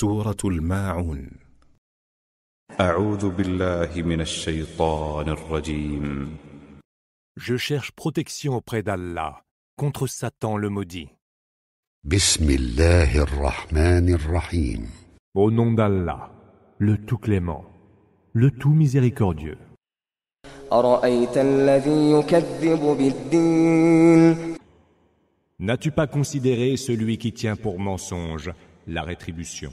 Je cherche protection auprès d'Allah contre Satan le maudit. Bismillahir Au nom d'Allah, le tout clément, le tout miséricordieux. N'as-tu pas considéré celui qui tient pour mensonge la rétribution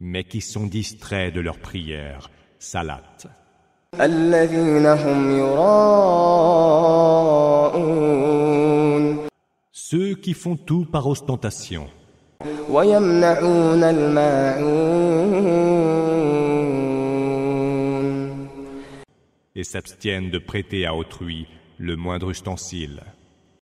mais qui sont distraits de leurs prières, Salat. Ceux qui font tout par ostentation. Et s'abstiennent de prêter à autrui le moindre ustensile.